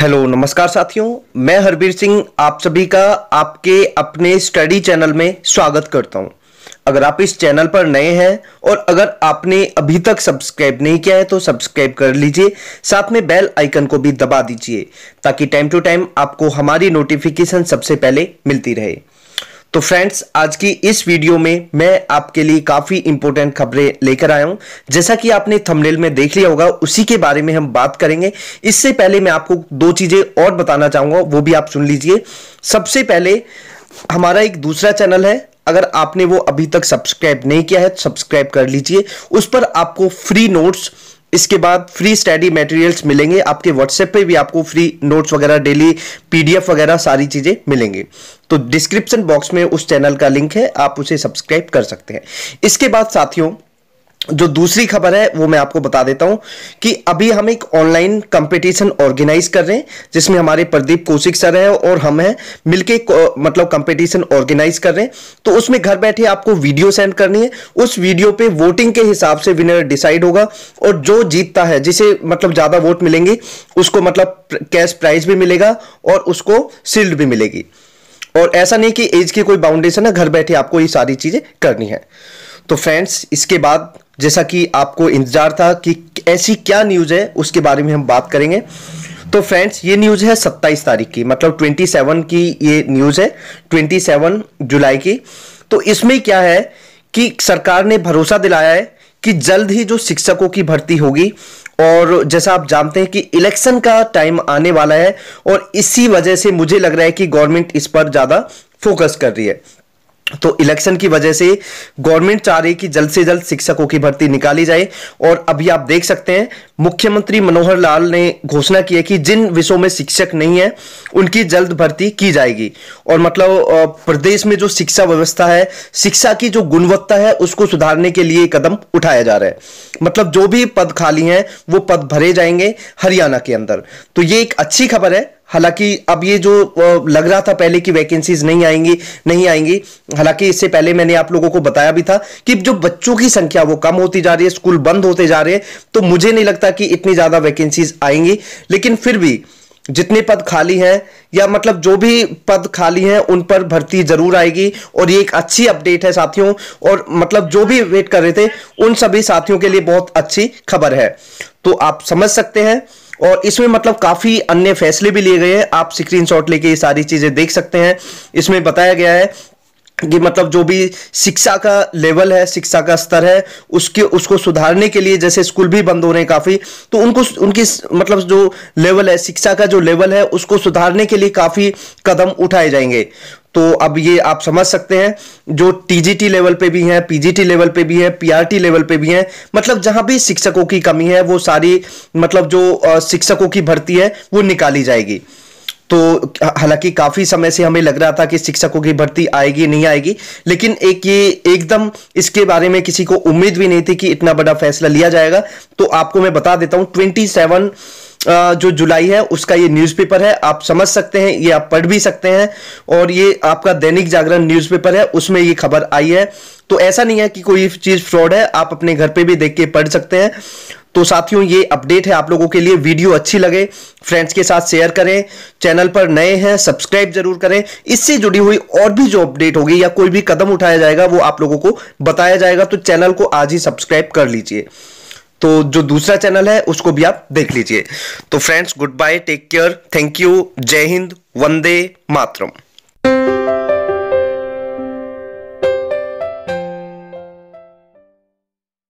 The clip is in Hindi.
हेलो नमस्कार साथियों मैं हरबीर सिंह आप सभी का आपके अपने स्टडी चैनल में स्वागत करता हूं अगर आप इस चैनल पर नए हैं और अगर आपने अभी तक सब्सक्राइब नहीं किया है तो सब्सक्राइब कर लीजिए साथ में बेल आइकन को भी दबा दीजिए ताकि टाइम टू टाइम आपको हमारी नोटिफिकेशन सबसे पहले मिलती रहे तो फ्रेंड्स आज की इस वीडियो में मैं आपके लिए काफ़ी इंपॉर्टेंट खबरें लेकर आया हूं जैसा कि आपने थंबनेल में देख लिया होगा उसी के बारे में हम बात करेंगे इससे पहले मैं आपको दो चीज़ें और बताना चाहूंगा वो भी आप सुन लीजिए सबसे पहले हमारा एक दूसरा चैनल है अगर आपने वो अभी तक सब्सक्राइब नहीं किया है तो सब्सक्राइब कर लीजिए उस पर आपको फ्री नोट्स इसके बाद फ्री स्टडी मटेरियल्स मिलेंगे आपके व्हाट्सएप पे भी आपको फ्री नोट्स वगैरह डेली पीडीएफ वगैरह सारी चीज़ें मिलेंगी तो डिस्क्रिप्शन बॉक्स में उस चैनल का लिंक है आप उसे सब्सक्राइब कर सकते हैं इसके बाद साथियों जो दूसरी खबर है वो मैं आपको बता देता हूं कि अभी हम एक ऑनलाइन कंपटीशन ऑर्गेनाइज कर रहे हैं जिसमें हमारे प्रदीप कौशिक सर हैं और हम हैं मिलके मतलब कंपटीशन ऑर्गेनाइज कर रहे हैं तो उसमें घर बैठे आपको वीडियो सेंड करनी है उस वीडियो पे वोटिंग के हिसाब से विनर डिसाइड होगा और जो जीतता है जिसे मतलब ज़्यादा वोट मिलेंगे उसको मतलब कैश प्राइज भी मिलेगा और उसको सील्ड भी मिलेगी और ऐसा नहीं कि एज की कोई बाउंडेशन है घर बैठे आपको ये सारी चीज़ें करनी है तो फ्रेंड्स इसके बाद जैसा कि आपको इंतजार था कि ऐसी क्या न्यूज़ है उसके बारे में हम बात करेंगे तो फ्रेंड्स ये न्यूज़ है सत्ताईस तारीख की मतलब ट्वेंटी सेवन की ये न्यूज़ है ट्वेंटी सेवन जुलाई की तो इसमें क्या है कि सरकार ने भरोसा दिलाया है कि जल्द ही जो शिक्षकों की भर्ती होगी और जैसा आप जानते हैं कि इलेक्शन का टाइम आने वाला है और इसी वजह से मुझे लग रहा है कि गवर्नमेंट इस पर ज़्यादा फोकस कर रही है तो इलेक्शन की वजह से गवर्नमेंट चाह रही कि जल्द से जल्द शिक्षकों की भर्ती निकाली जाए और अभी आप देख सकते हैं मुख्यमंत्री मनोहर लाल ने घोषणा की है कि जिन विषयों में शिक्षक नहीं है उनकी जल्द भर्ती की जाएगी और मतलब प्रदेश में जो शिक्षा व्यवस्था है शिक्षा की जो गुणवत्ता है उसको सुधारने के लिए कदम उठाया जा रहा है मतलब जो भी पद खाली हैं वो पद भरे जाएंगे हरियाणा के अंदर तो ये एक अच्छी खबर है हालांकि अब ये जो लग रहा था पहले कि वैकेंसीज नहीं आएंगी नहीं आएंगी हालांकि इससे पहले मैंने आप लोगों को बताया भी था कि जो बच्चों की संख्या वो कम होती जा रही है स्कूल बंद होते जा रहे हैं तो मुझे नहीं लगता कि इतनी ज़्यादा वैकेंसीज आएंगी लेकिन फिर भी जितने पद खाली हैं या मतलब जो भी पद खाली हैं उन पर भर्ती जरूर आएगी और ये एक अच्छी अपडेट है साथियों और मतलब जो भी वेट कर रहे थे उन सभी साथियों के लिए बहुत अच्छी खबर है तो आप समझ सकते हैं और इसमें मतलब काफ़ी अन्य फैसले भी लिए गए हैं आप शॉट लेके ये सारी चीज़ें देख सकते हैं इसमें बताया गया है कि मतलब जो भी शिक्षा का लेवल है शिक्षा का स्तर है उसके उसको सुधारने के लिए जैसे स्कूल भी बंद हो रहे हैं काफ़ी तो उनको उनकी मतलब जो लेवल है शिक्षा का जो लेवल है उसको सुधारने के लिए काफ़ी कदम उठाए जाएंगे तो अब ये आप समझ सकते हैं जो टीजीटी लेवल पे भी हैं पीजीटी लेवल पे भी हैं पीआरटी लेवल पे भी हैं मतलब जहां भी शिक्षकों की कमी है वो सारी मतलब जो शिक्षकों की भर्ती है वो निकाली जाएगी तो हालांकि काफ़ी समय से हमें लग रहा था कि शिक्षकों की भर्ती आएगी नहीं आएगी लेकिन एक ये एकदम इसके बारे में किसी को उम्मीद भी नहीं थी कि इतना बड़ा फैसला लिया जाएगा तो आपको मैं बता देता हूँ ट्वेंटी सेवन जो जुलाई है उसका ये न्यूज़पेपर है आप समझ सकते हैं ये आप पढ़ भी सकते हैं और ये आपका दैनिक जागरण न्यूज़पेपर है उसमें ये खबर आई है तो ऐसा नहीं है कि कोई चीज़ फ्रॉड है आप अपने घर पे भी देख के पढ़ सकते हैं तो साथियों ये अपडेट है आप लोगों के लिए वीडियो अच्छी लगे फ्रेंड्स के साथ शेयर करें चैनल पर नए हैं सब्सक्राइब जरूर करें इससे जुड़ी हुई और भी जो अपडेट होगी या कोई भी कदम उठाया जाएगा वो आप लोगों को बताया जाएगा तो चैनल को आज ही सब्सक्राइब कर लीजिए तो जो दूसरा चैनल है उसको भी आप देख लीजिए तो friends good bye take care thank you जय हिंद वंदे मातरम